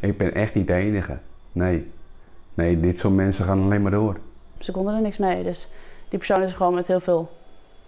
Ik ben echt niet de enige. Nee. Nee, dit soort mensen gaan alleen maar door. Ze konden er niks mee, dus die persoon is gewoon met heel veel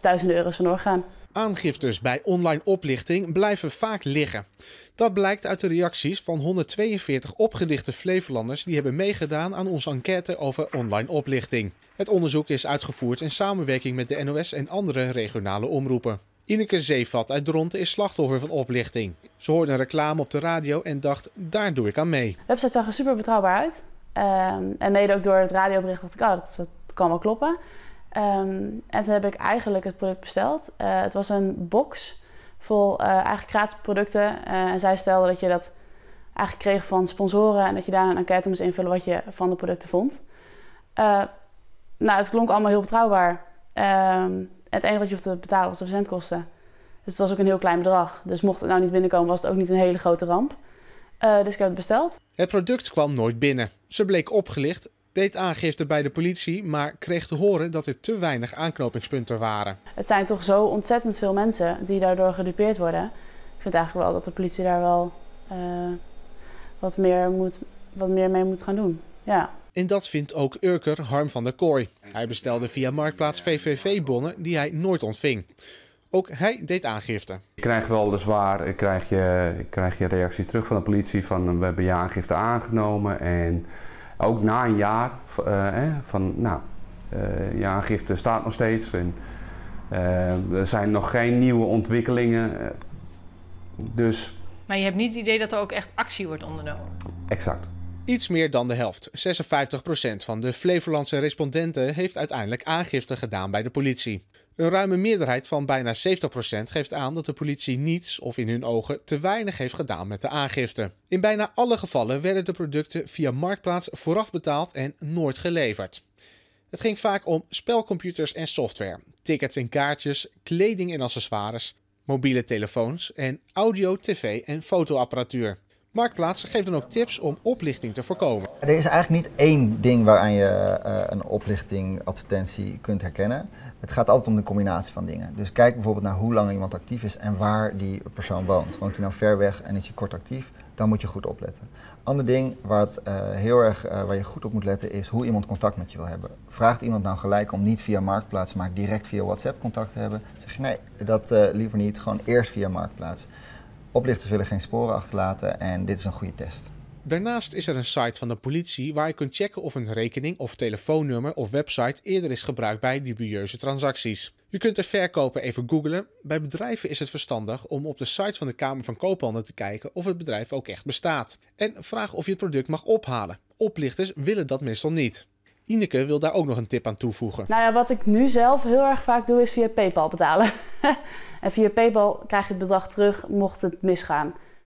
duizenden euro's van orgaan. Aangiftes bij online oplichting blijven vaak liggen. Dat blijkt uit de reacties van 142 opgelichte Flevolanders die hebben meegedaan aan onze enquête over online oplichting. Het onderzoek is uitgevoerd in samenwerking met de NOS en andere regionale omroepen. Ineke Zeevat uit Dronten is slachtoffer van oplichting. Ze hoorde een reclame op de radio en dacht, daar doe ik aan mee. De website zag er super betrouwbaar uit. Ehm, en mede ook door het radiobericht dacht ik, ah, dat, kan wel kloppen. Ehm, en toen heb ik eigenlijk het product besteld. Eh, het was een box vol uh, eh, eigen gratis producten. Eh, en zij stelde dat je dat eigenlijk kreeg van sponsoren en dat je daarna een enquête moest invullen wat je van de producten vond. nou, het klonk allemaal heel betrouwbaar. Um, het enige wat je hoeft te betalen was de verzendkosten. Dus het was ook een heel klein bedrag. Dus mocht het nou niet binnenkomen, was het ook niet een hele grote ramp. Eh, dus ik heb het besteld. Het product kwam nooit binnen. Ze bleek opgelicht, deed aangifte bij de politie, maar kreeg te horen dat er te weinig aanknopingspunten waren. Het zijn toch zo ontzettend veel mensen die daardoor gedupeerd worden. Ik vind eigenlijk wel dat de politie daar wel eh, wat, meer moet, wat meer mee moet gaan doen. Ja. En dat vindt ook Urker Harm van der Kooi. Hij bestelde via Marktplaats VVV-bonnen die hij nooit ontving. Ook hij deed aangifte. Ik krijg wel de zwaar, krijg je, krijg je reactie terug van de politie van we hebben je aangifte aangenomen. En ook na een jaar eh, van nou, eh, je aangifte staat nog steeds. En, eh, er zijn nog geen nieuwe ontwikkelingen. dus... Maar je hebt niet het idee dat er ook echt actie wordt ondernomen? Exact. Iets meer dan de helft, 56% van de Flevolandse respondenten, heeft uiteindelijk aangifte gedaan bij de politie. Een ruime meerderheid van bijna 70% geeft aan dat de politie niets of in hun ogen te weinig heeft gedaan met de aangifte. In bijna alle gevallen werden de producten via marktplaats vooraf betaald en nooit geleverd. Het ging vaak om spelcomputers en software, tickets en kaartjes, kleding en accessoires, mobiele telefoons en audio, tv en fotoapparatuur. Marktplaats geeft dan ook tips om oplichting te voorkomen. Er is eigenlijk niet één ding waaraan je eh, een oplichting advertentie kunt herkennen. Het gaat altijd om de combinatie van dingen. Dus kijk bijvoorbeeld naar hoe lang iemand actief is en waar die persoon woont. Woont hij nou ver weg en is hij kort actief, dan moet je goed opletten. Ander ding waar, het, eh, heel erg, eh, waar je goed op moet letten is hoe iemand contact met je wil hebben. Vraagt iemand nou gelijk om niet via Marktplaats, maar direct via WhatsApp contact te hebben? Zeg je nee, dat liever niet, gewoon eerst via Marktplaats. Oplichters willen geen sporen achterlaten en dit is een goede test. Daarnaast is er een site van de politie waar je kunt checken of een rekening of telefoonnummer of website eerder is gebruikt bij dubieuze transacties. Je kunt de verkoper even googlen. Bij bedrijven is het verstandig om op de site van de Kamer van Koophandel te kijken of het bedrijf ook echt bestaat. En vraag of je het product mag ophalen. Oplichters willen dat meestal niet. Ineke wil daar ook nog een tip aan toevoegen. Nou ja, wat ik nu zelf heel erg vaak doe, is via PayPal betalen. en via PayPal krijg je het bedrag terug mocht het misgaan.